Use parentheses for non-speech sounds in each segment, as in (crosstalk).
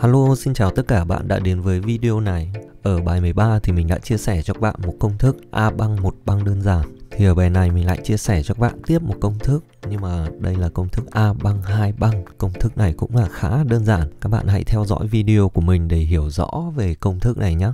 Hello, xin chào tất cả bạn đã đến với video này. Ở bài 13 thì mình đã chia sẻ cho các bạn một công thức A băng một băng đơn giản. Thì ở bài này mình lại chia sẻ cho các bạn tiếp một công thức nhưng mà đây là công thức A băng 2 băng. Công thức này cũng là khá đơn giản. Các bạn hãy theo dõi video của mình để hiểu rõ về công thức này nhé.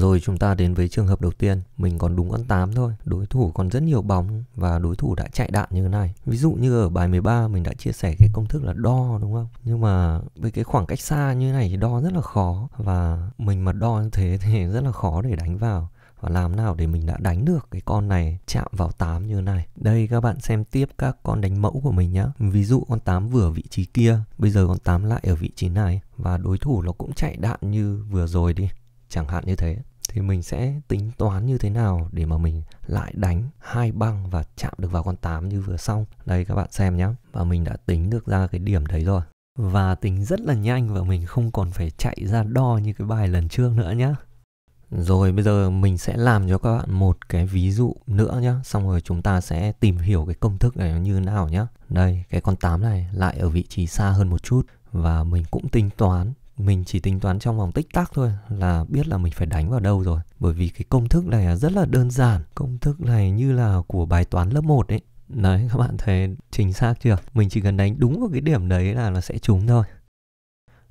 Rồi chúng ta đến với trường hợp đầu tiên, mình còn đúng con 8 thôi, đối thủ còn rất nhiều bóng và đối thủ đã chạy đạn như thế này. Ví dụ như ở bài 13 mình đã chia sẻ cái công thức là đo đúng không? Nhưng mà với cái khoảng cách xa như thế này thì đo rất là khó và mình mà đo như thế thì (laughs) rất là khó để đánh vào và làm nào để mình đã đánh được cái con này chạm vào 8 như này. Đây các bạn xem tiếp các con đánh mẫu của mình nhá. Ví dụ con 8 vừa ở vị trí kia, bây giờ con 8 lại ở vị trí này và đối thủ nó cũng chạy đạn như vừa rồi đi chẳng hạn như thế thì mình sẽ tính toán như thế nào để mà mình lại đánh hai băng và chạm được vào con 8 như vừa xong. Đây các bạn xem nhé. Và mình đã tính được ra cái điểm đấy rồi. Và tính rất là nhanh và mình không còn phải chạy ra đo như cái bài lần trước nữa nhé. Rồi bây giờ mình sẽ làm cho các bạn một cái ví dụ nữa nhé. Xong rồi chúng ta sẽ tìm hiểu cái công thức này như thế nào nhé. Đây, cái con 8 này lại ở vị trí xa hơn một chút. Và mình cũng tính toán mình chỉ tính toán trong vòng tích tắc thôi là biết là mình phải đánh vào đâu rồi bởi vì cái công thức này rất là đơn giản công thức này như là của bài toán lớp 1 ấy đấy các bạn thấy chính xác chưa mình chỉ cần đánh đúng vào cái điểm đấy là nó sẽ trúng thôi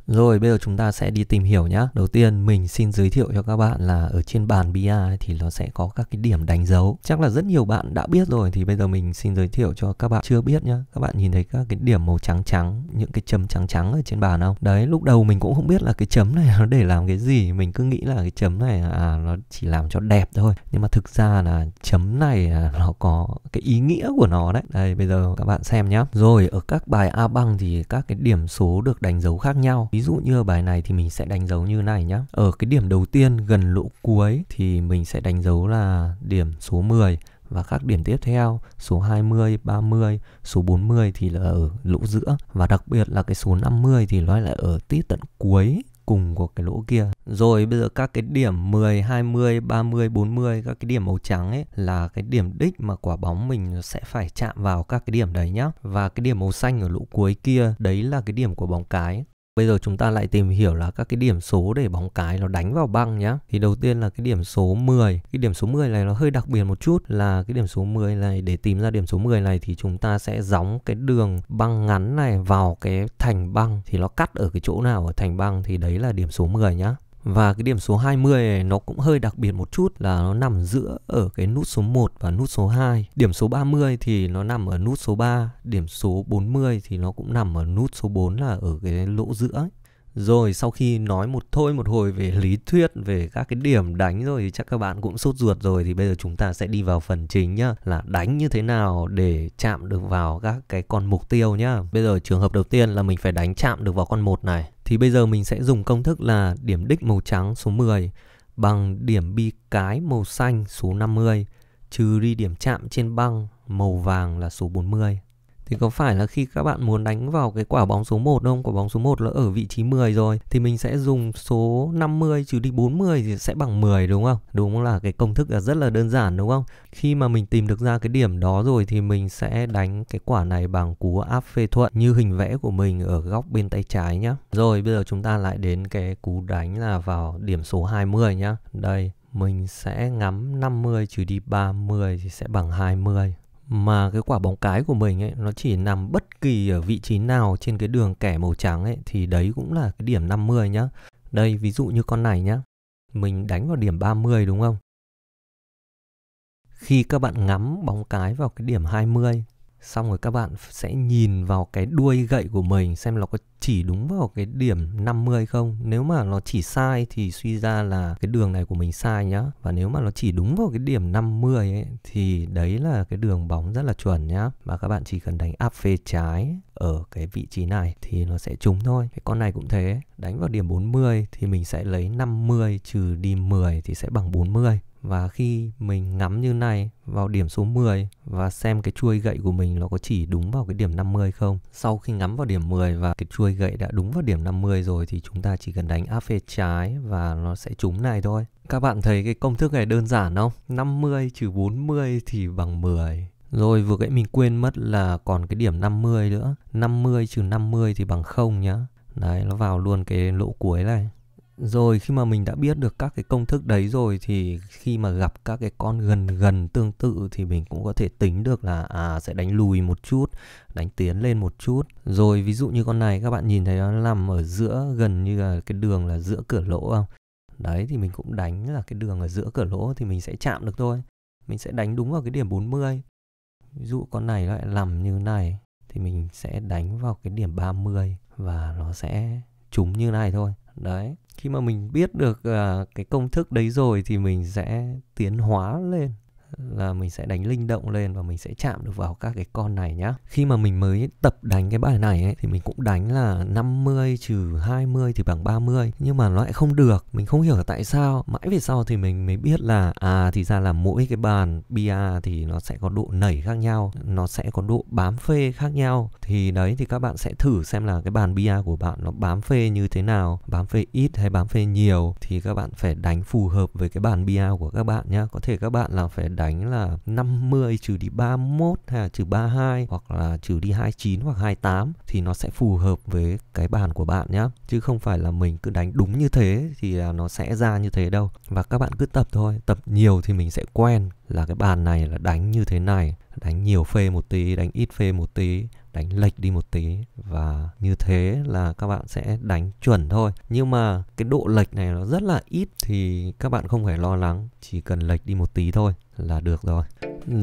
rồi bây giờ chúng ta sẽ đi tìm hiểu nhé. Đầu tiên mình xin giới thiệu cho các bạn là ở trên bàn BI thì nó sẽ có các cái điểm đánh dấu. Chắc là rất nhiều bạn đã biết rồi thì bây giờ mình xin giới thiệu cho các bạn chưa biết nhé. Các bạn nhìn thấy các cái điểm màu trắng trắng, những cái chấm trắng trắng ở trên bàn không? Đấy, lúc đầu mình cũng không biết là cái chấm này (laughs) nó để làm cái gì. Mình cứ nghĩ là cái chấm này à nó chỉ làm cho đẹp thôi. Nhưng mà thực ra là chấm này à, nó có cái ý nghĩa của nó đấy. Đây bây giờ các bạn xem nhé. Rồi ở các bài A băng thì các cái điểm số được đánh dấu khác nhau Ví dụ như ở bài này thì mình sẽ đánh dấu như này nhá. Ở cái điểm đầu tiên gần lỗ cuối thì mình sẽ đánh dấu là điểm số 10 và các điểm tiếp theo số 20, 30, số 40 thì là ở lỗ giữa và đặc biệt là cái số 50 thì nó lại ở tít tận cuối cùng của cái lỗ kia. Rồi bây giờ các cái điểm 10, 20, 30, 40 các cái điểm màu trắng ấy là cái điểm đích mà quả bóng mình sẽ phải chạm vào các cái điểm đấy nhá. Và cái điểm màu xanh ở lỗ cuối kia đấy là cái điểm của bóng cái. Bây giờ chúng ta lại tìm hiểu là các cái điểm số để bóng cái nó đánh vào băng nhá. Thì đầu tiên là cái điểm số 10. Cái điểm số 10 này nó hơi đặc biệt một chút là cái điểm số 10 này để tìm ra điểm số 10 này thì chúng ta sẽ gióng cái đường băng ngắn này vào cái thành băng thì nó cắt ở cái chỗ nào ở thành băng thì đấy là điểm số 10 nhá. Và cái điểm số 20 này nó cũng hơi đặc biệt một chút là nó nằm giữa ở cái nút số 1 và nút số 2. Điểm số 30 thì nó nằm ở nút số 3, điểm số 40 thì nó cũng nằm ở nút số 4 là ở cái lỗ giữa ấy. Rồi sau khi nói một thôi một hồi về lý thuyết về các cái điểm đánh rồi thì chắc các bạn cũng sốt ruột rồi thì bây giờ chúng ta sẽ đi vào phần chính nhá là đánh như thế nào để chạm được vào các cái con mục tiêu nhá. Bây giờ trường hợp đầu tiên là mình phải đánh chạm được vào con một này. Thì bây giờ mình sẽ dùng công thức là điểm đích màu trắng số 10 bằng điểm bi cái màu xanh số 50 trừ đi điểm chạm trên băng màu vàng là số 40 thì có phải là khi các bạn muốn đánh vào cái quả bóng số 1 không? Quả bóng số 1 là ở vị trí 10 rồi thì mình sẽ dùng số 50 trừ đi 40 thì sẽ bằng 10 đúng không? Đúng là cái công thức là rất là đơn giản đúng không? Khi mà mình tìm được ra cái điểm đó rồi thì mình sẽ đánh cái quả này bằng cú áp phê thuận như hình vẽ của mình ở góc bên tay trái nhá. Rồi bây giờ chúng ta lại đến cái cú đánh là vào điểm số 20 nhá. Đây, mình sẽ ngắm 50 trừ đi 30 thì sẽ bằng 20 mà cái quả bóng cái của mình ấy nó chỉ nằm bất kỳ ở vị trí nào trên cái đường kẻ màu trắng ấy thì đấy cũng là cái điểm 50 nhá. Đây ví dụ như con này nhá. Mình đánh vào điểm 30 đúng không? Khi các bạn ngắm bóng cái vào cái điểm 20 xong rồi các bạn sẽ nhìn vào cái đuôi gậy của mình xem nó có chỉ đúng vào cái điểm 50 không nếu mà nó chỉ sai thì suy ra là cái đường này của mình sai nhá và nếu mà nó chỉ đúng vào cái điểm 50 ấy, thì đấy là cái đường bóng rất là chuẩn nhá và các bạn chỉ cần đánh áp phê trái ở cái vị trí này thì nó sẽ trúng thôi cái con này cũng thế đánh vào điểm 40 thì mình sẽ lấy 50 trừ đi 10 thì sẽ bằng 40 và khi mình ngắm như này vào điểm số 10 và xem cái chuôi gậy của mình nó có chỉ đúng vào cái điểm 50 không. Sau khi ngắm vào điểm 10 và cái chuôi gậy đã đúng vào điểm 50 rồi thì chúng ta chỉ cần đánh áp phê trái và nó sẽ trúng này thôi. Các bạn thấy cái công thức này đơn giản không? 50 trừ 40 thì bằng 10. Rồi vừa nãy mình quên mất là còn cái điểm 50 nữa. 50 trừ 50 thì bằng 0 nhá. Đấy nó vào luôn cái lỗ cuối này rồi khi mà mình đã biết được các cái công thức đấy rồi thì khi mà gặp các cái con gần gần tương tự thì mình cũng có thể tính được là à sẽ đánh lùi một chút, đánh tiến lên một chút. Rồi ví dụ như con này các bạn nhìn thấy nó nằm ở giữa gần như là cái đường là giữa cửa lỗ không? Đấy thì mình cũng đánh là cái đường ở giữa cửa lỗ thì mình sẽ chạm được thôi. Mình sẽ đánh đúng vào cái điểm 40. Ví dụ con này lại nằm như này thì mình sẽ đánh vào cái điểm 30 và nó sẽ trúng như này thôi đấy khi mà mình biết được uh, cái công thức đấy rồi thì mình sẽ tiến hóa lên là mình sẽ đánh linh động lên và mình sẽ chạm được vào các cái con này nhá. Khi mà mình mới tập đánh cái bài này ấy, thì mình cũng đánh là 50 trừ 20 thì bằng 30 nhưng mà nó lại không được, mình không hiểu tại sao. Mãi về sau thì mình mới biết là à thì ra là mỗi cái bàn bia thì nó sẽ có độ nảy khác nhau, nó sẽ có độ bám phê khác nhau. Thì đấy thì các bạn sẽ thử xem là cái bàn bia của bạn nó bám phê như thế nào, bám phê ít hay bám phê nhiều thì các bạn phải đánh phù hợp với cái bàn bia của các bạn nhá. Có thể các bạn là phải đánh đánh là 50 trừ đi 31 hay là trừ 32 hoặc là trừ đi 29 hoặc 28 thì nó sẽ phù hợp với cái bàn của bạn nhá Chứ không phải là mình cứ đánh đúng như thế thì nó sẽ ra như thế đâu. Và các bạn cứ tập thôi, tập nhiều thì mình sẽ quen là cái bàn này là đánh như thế này, đánh nhiều phê một tí, đánh ít phê một tí đánh lệch đi một tí và như thế là các bạn sẽ đánh chuẩn thôi nhưng mà cái độ lệch này nó rất là ít thì các bạn không phải lo lắng chỉ cần lệch đi một tí thôi là được rồi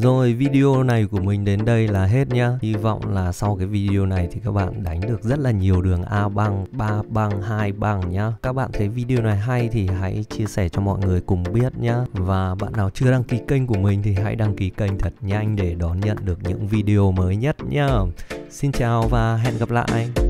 rồi video này của mình đến đây là hết nhá Hy vọng là sau cái video này thì các bạn đánh được rất là nhiều đường A bằng, ba bằng, hai bằng nhá Các bạn thấy video này hay thì hãy chia sẻ cho mọi người cùng biết nhá Và bạn nào chưa đăng ký kênh của mình thì hãy đăng ký kênh thật nhanh để đón nhận được những video mới nhất nhá Xin chào và hẹn gặp lại